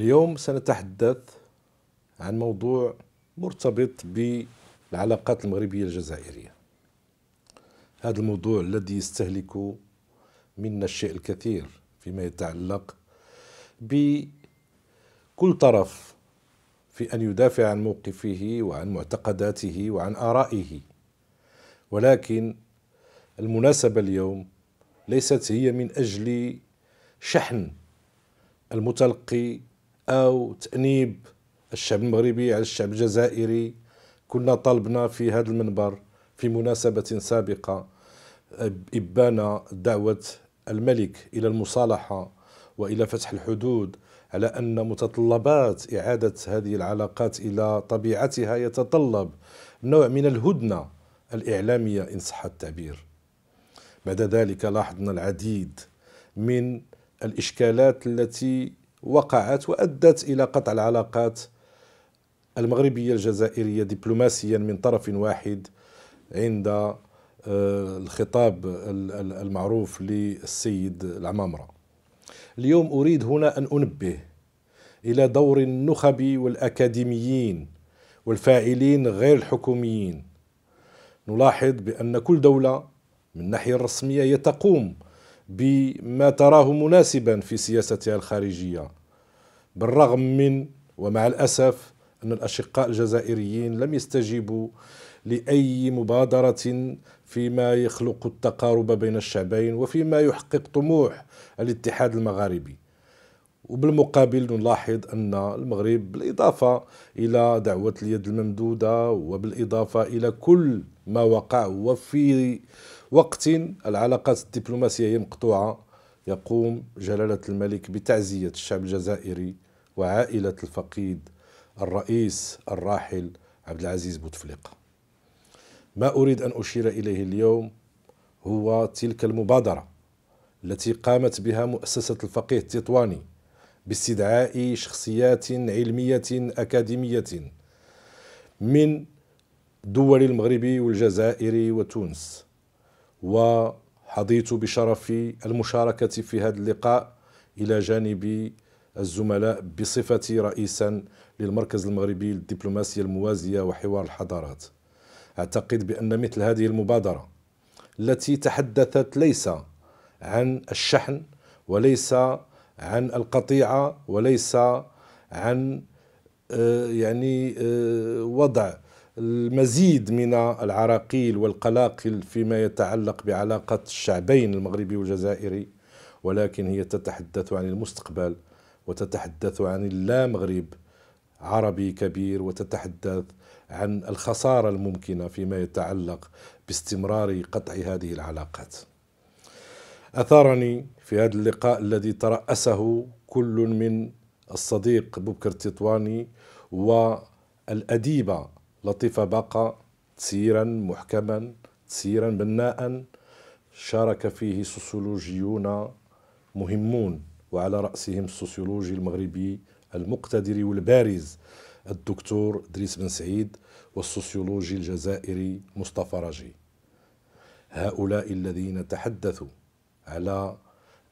اليوم سنتحدث عن موضوع مرتبط بالعلاقات المغربية الجزائرية هذا الموضوع الذي يستهلك منا الشيء الكثير فيما يتعلق بكل طرف في أن يدافع عن موقفه وعن معتقداته وعن آرائه ولكن المناسبة اليوم ليست هي من أجل شحن المتلقي أو تأنيب الشعب المغربي على الشعب الجزائري كنا طلبنا في هذا المنبر في مناسبة سابقة إبان دعوة الملك إلى المصالحة وإلى فتح الحدود على أن متطلبات إعادة هذه العلاقات إلى طبيعتها يتطلب نوع من الهدنة الإعلامية إن صح التعبير بعد ذلك لاحظنا العديد من الإشكالات التي وقعت وأدت إلى قطع العلاقات المغربية الجزائرية دبلوماسيا من طرف واحد عند آه، الخطاب المعروف للسيد العمامرة اليوم أريد هنا أن أنبه إلى دور النخب والأكاديميين والفاعلين غير الحكوميين نلاحظ بأن كل دولة من الناحية الرسمية هي تقوم بما تراه مناسبا في سياستها الخارجية بالرغم من ومع الأسف أن الأشقاء الجزائريين لم يستجيبوا لأي مبادرة فيما يخلق التقارب بين الشعبين وفيما يحقق طموح الاتحاد المغاربي وبالمقابل نلاحظ أن المغرب بالإضافة إلى دعوة اليد الممدودة وبالإضافة إلى كل ما وقع وفي وقت العلاقات الدبلوماسية هي مقطوعة يقوم جلالة الملك بتعزية الشعب الجزائري وعائلة الفقيد الرئيس الراحل عبد العزيز بوتفليقة ما أريد أن أشير إليه اليوم هو تلك المبادرة التي قامت بها مؤسسة الفقيه التطواني باستدعاء شخصيات علمية أكاديمية من دول المغرب والجزائر وتونس وحظيت بشرف المشاركة في هذا اللقاء إلى جانب الزملاء بصفتي رئيسا للمركز المغربي للدبلوماسية الموازية وحوار الحضارات أعتقد بأن مثل هذه المبادرة التي تحدثت ليس عن الشحن وليس عن القطيعة وليس عن آه، يعني آه، وضع المزيد من العراقيل والقلاقل فيما يتعلق بعلاقة الشعبين المغربي والجزائري ولكن هي تتحدث عن المستقبل وتتحدث عن اللامغرب عربي كبير وتتحدث عن الخسارة الممكنة فيما يتعلق باستمرار قطع هذه العلاقات أثارني في هذا اللقاء الذي ترأسه كل من الصديق بكر تطواني والأديبة لطيفة باقة تسييرا محكما تسييرا بناء شارك فيه سوسيولوجيون مهمون وعلى رأسهم السوسيولوجي المغربي المقتدر والبارز الدكتور دريس بن سعيد والسوسيولوجي الجزائري مصطفى راجي هؤلاء الذين تحدثوا على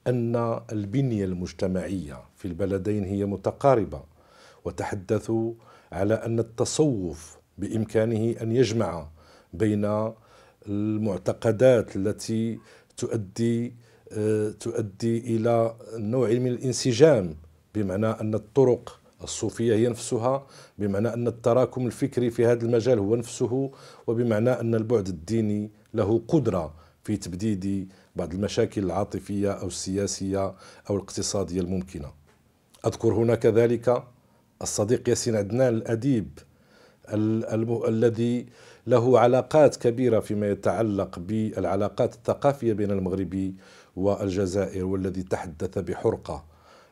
أن البنية المجتمعية في البلدين هي متقاربة وتحدثوا على أن التصوف بامكانه ان يجمع بين المعتقدات التي تؤدي آه، تؤدي الى نوع من الانسجام بمعنى ان الطرق الصوفيه هي نفسها بمعنى ان التراكم الفكري في هذا المجال هو نفسه وبمعنى ان البعد الديني له قدره في تبديد بعض المشاكل العاطفيه او السياسيه او الاقتصاديه الممكنه اذكر هنا كذلك الصديق ياسين عدنان الاديب الذي له علاقات كبيرة فيما يتعلق بالعلاقات الثقافية بين المغرب والجزائر والذي تحدث بحرقة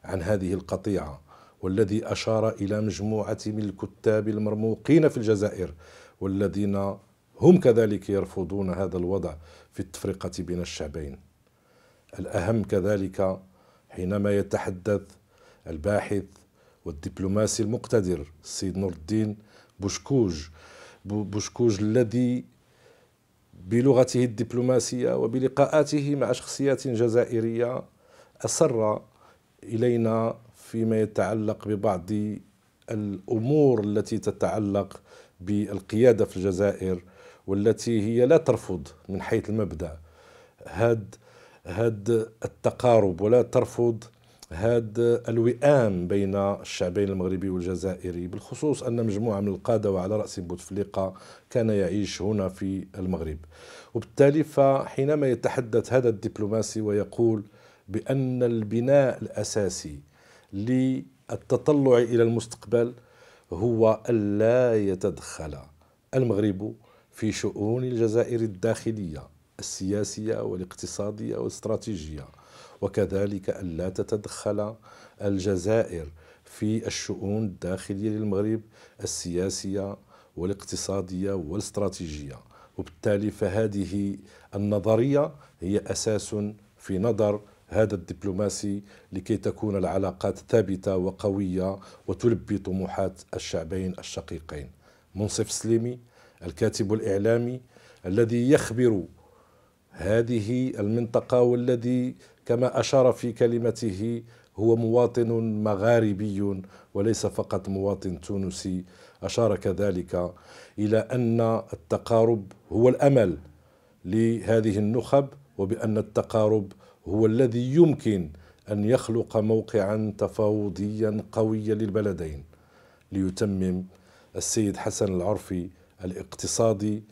عن هذه القطيعة والذي أشار إلى مجموعة من الكتاب المرموقين في الجزائر والذين هم كذلك يرفضون هذا الوضع في التفرقة بين الشعبين الأهم كذلك حينما يتحدث الباحث والدبلوماسي المقتدر السيد نور الدين بوشكوج بوشكوج الذي بلغته الدبلوماسية وبلقاءاته مع شخصيات جزائرية أصر إلينا فيما يتعلق ببعض الأمور التي تتعلق بالقيادة في الجزائر والتي هي لا ترفض من حيث المبدأ هاد هاد التقارب ولا ترفض هذا الوئام بين الشعبين المغربي والجزائري بالخصوص أن مجموعة من القادة وعلى رأس بوتفليقة كان يعيش هنا في المغرب وبالتالي فحينما يتحدث هذا الدبلوماسي ويقول بأن البناء الأساسي للتطلع إلى المستقبل هو ألا يتدخل المغرب في شؤون الجزائر الداخلية السياسية والاقتصادية والاستراتيجية وكذلك ألا تتدخل الجزائر في الشؤون الداخلية للمغرب السياسية والاقتصادية والاستراتيجية وبالتالي فهذه النظرية هي أساس في نظر هذا الدبلوماسي لكي تكون العلاقات ثابتة وقوية وتلبي طموحات الشعبين الشقيقين منصف سليمي الكاتب الإعلامي الذي يخبر هذه المنطقة والذي كما أشار في كلمته هو مواطن مغاربي وليس فقط مواطن تونسي أشار كذلك إلى أن التقارب هو الأمل لهذه النخب وبأن التقارب هو الذي يمكن أن يخلق موقعا تفاوضيا قويا للبلدين ليتمم السيد حسن العرفي الاقتصادي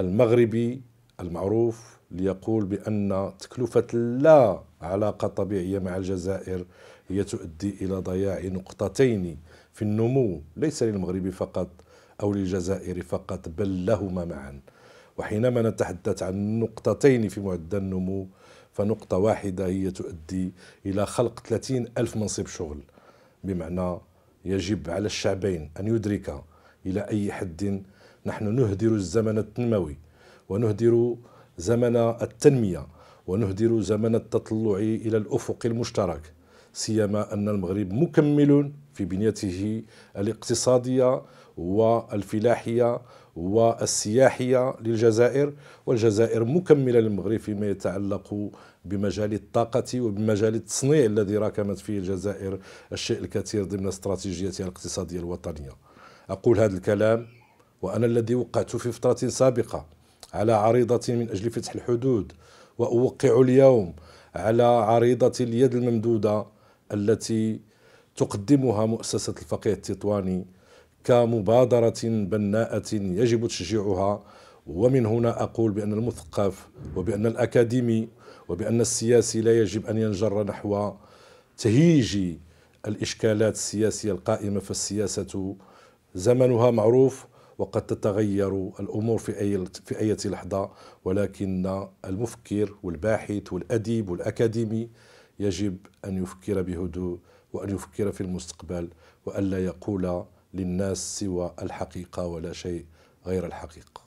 المغربي المعروف ليقول بأن تكلفة لا علاقة طبيعية مع الجزائر هي تؤدي إلى ضياع نقطتين في النمو ليس للمغرب فقط أو للجزائر فقط بل لهما معا وحينما نتحدث عن نقطتين في معدل النمو فنقطة واحدة هي تؤدي إلى خلق 30 ألف منصب شغل بمعنى يجب على الشعبين أن يدركا إلى أي حد نحن نهدر الزمن التنموي ونهدر زمن التنمية ونهدر زمن التطلع إلى الأفق المشترك سيما أن المغرب مكمل في بنيته الاقتصادية والفلاحية والسياحية للجزائر والجزائر مكملة للمغرب فيما يتعلق بمجال الطاقة وبمجال التصنيع الذي راكمت فيه الجزائر الشيء الكثير ضمن استراتيجيتها الاقتصادية الوطنية أقول هذا الكلام وأنا الذي وقعت في فترة سابقة على عريضة من أجل فتح الحدود وأوقع اليوم على عريضة اليد الممدودة التي تقدمها مؤسسة الفقيه التطواني كمبادرة بناءة يجب تشجيعها ومن هنا أقول بأن المثقف وبأن الأكاديمي وبأن السياسي لا يجب أن ينجر نحو تهيج الإشكالات السياسية القائمة فالسياسة زمنها معروف وقد تتغير الأمور في أي, في أي لحظة ولكن المفكر والباحث والأديب والأكاديمي يجب أن يفكر بهدوء وأن يفكر في المستقبل وألا يقول للناس سوى الحقيقة ولا شيء غير الحقيقة